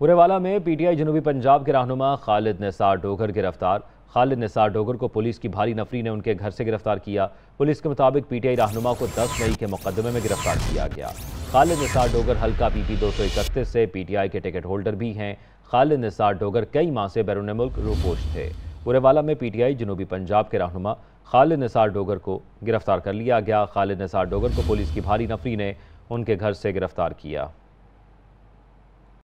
पुरेवाला में पीटीआई जनूबी पंजाब के रहनुमा खालिद निसार डोगर गिरफ्तार खालिद निसार डोगर को पुलिस की भारी नफरी ने उनके घर से गिरफ्तार किया पुलिस के मुताबिक पीटीआई रहनुमा को 10 मई के मुकदमे में गिरफ्तार किया गया खालिद निसार डोगर हल्का पीपी दो से पीटीआई के टिकट होल्डर भी हैं खालिद निसार डोगर कई माह से बैरून मुल्क रूपोश थे पुरेवाला में पीटीआई जनूबी पंजाब के रहनुमा खालिद निसार डोगर को गिरफ्तार कर लिया गया खालिद निसार डोगर को पुलिस की भारी नफरी ने उनके घर से गिरफ्तार किया